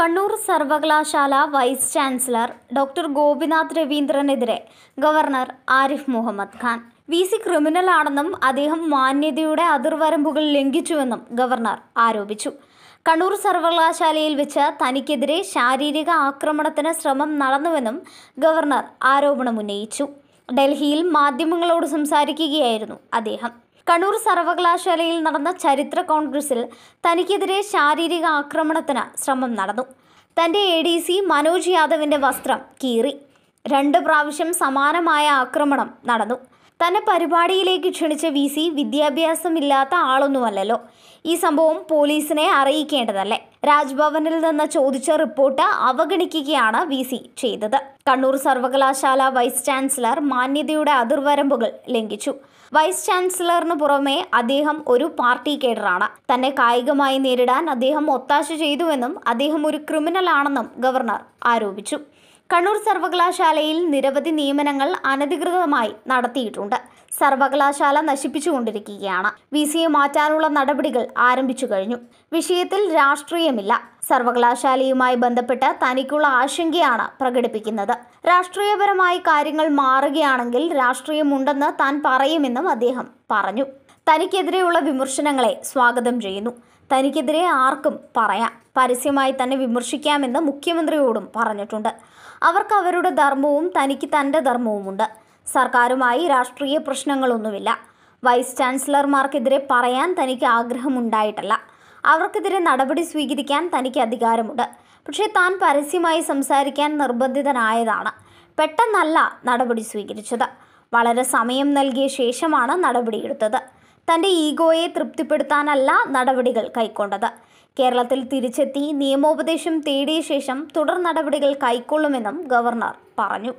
കണ്ണൂർ സർവകലാശാല vice chancellor doctor Gopinath രവീന്ദ്രനെതിരെ governor Arif Mohammed Khan V C criminal ആണെന്നും അദ്ദേഹം മാന്യതയുടെ അതിർവരമ്പുകൾ ലംഘിച്ചുവെന്നും ഗവർണർ ആരോപിച്ചു കണ്ണൂർ സർവകലാശാലയിൽ വെച്ച് തനിക്കെതിരെ ശാരീരിക ആക്രമണത്തിന് ശ്രമം നടന്നുവെന്നും ഗവർണർ ആരോപണമുന്നയിച്ചു ഡൽഹിയിൽ മാധ്യമങ്ങളോട് സംസാരിക്കുകയായിരുന്നു അദ്ദേഹം കണ്ണൂർ സർവകലാശാലയിൽ നടന്ന ചരിത്ര കോൺഗ്രസിൽ തനിക്കെതിരെ ശാരീരിക ആക്രമണത്തിന് ശ്രമം നടന്നു തൻ്റെ എ ഡി സി മനോജ് യാദവിൻ്റെ വസ്ത്രം കീറി രണ്ട് പ്രാവശ്യം സമാനമായ ആക്രമണം നടന്നു തന്നെ പരിപാടിയിലേക്ക് ക്ഷണിച്ച വി സി വിദ്യാഭ്യാസമില്ലാത്ത ആളൊന്നുമല്ലല്ലോ ഈ സംഭവം പോലീസിനെ അറിയിക്കേണ്ടതല്ലേ രാജ്ഭവനിൽ നിന്ന് ചോദിച്ച റിപ്പോർട്ട് അവഗണിക്കുകയാണ് വി സി ചെയ്തത് കണ്ണൂർ സർവകലാശാല വൈസ് ചാൻസലർ മാന്യതയുടെ അതിർവരമ്പുകൾ ലംഘിച്ചു വൈസ് ചാൻസലറിന് പുറമെ അദ്ദേഹം ഒരു പാർട്ടി കേഡറാണ് തന്നെ കായികമായി നേരിടാൻ അദ്ദേഹം ഒത്താശ ചെയ്തുവെന്നും അദ്ദേഹം ഒരു ക്രിമിനൽ ആണെന്നും ഗവർണർ ആരോപിച്ചു കണ്ണൂർ സർവകലാശാലയിൽ നിരവധി നിയമനങ്ങൾ അനധികൃതമായി നടത്തിയിട്ടുണ്ട് സർവകലാശാല നശിപ്പിച്ചുകൊണ്ടിരിക്കുകയാണ് വി സിയെ മാറ്റാനുള്ള നടപടികൾ ആരംഭിച്ചു കഴിഞ്ഞു വിഷയത്തിൽ രാഷ്ട്രീയമില്ല സർവകലാശാലയുമായി ബന്ധപ്പെട്ട് തനിക്കുള്ള ആശങ്കയാണ് പ്രകടിപ്പിക്കുന്നത് രാഷ്ട്രീയപരമായി കാര്യങ്ങൾ മാറുകയാണെങ്കിൽ രാഷ്ട്രീയമുണ്ടെന്ന് താൻ പറയുമെന്നും അദ്ദേഹം പറഞ്ഞു തനിക്കെതിരെയുള്ള വിമർശനങ്ങളെ സ്വാഗതം ചെയ്യുന്നു തനിക്കെതിരെ ആർക്കും പറയാം പരസ്യമായി തന്നെ വിമർശിക്കാമെന്ന് മുഖ്യമന്ത്രിയോടും പറഞ്ഞിട്ടുണ്ട് അവർക്ക് അവരുടെ ധർമ്മവും തനിക്ക് തൻ്റെ ധർമ്മവുമുണ്ട് സർക്കാരുമായി രാഷ്ട്രീയ പ്രശ്നങ്ങളൊന്നുമില്ല വൈസ് ചാൻസലർമാർക്കെതിരെ പറയാൻ തനിക്ക് ആഗ്രഹമുണ്ടായിട്ടല്ല അവർക്കെതിരെ നടപടി സ്വീകരിക്കാൻ തനിക്ക് അധികാരമുണ്ട് പക്ഷേ താൻ പരസ്യമായി സംസാരിക്കാൻ നിർബന്ധിതനായതാണ് പെട്ടെന്നല്ല നടപടി സ്വീകരിച്ചത് വളരെ സമയം നൽകിയ ശേഷമാണ് നടപടിയെടുത്തത് തൻ്റെ ഈഗോയെ തൃപ്തിപ്പെടുത്താനല്ല നടപടികൾ കൈക്കൊണ്ടത് കേരളത്തിൽ തിരിച്ചെത്തി നിയമോപദേശം തേടിയ ശേഷം തുടർ നടപടികൾ കൈക്കൊള്ളുമെന്നും ഗവർണർ പറഞ്ഞു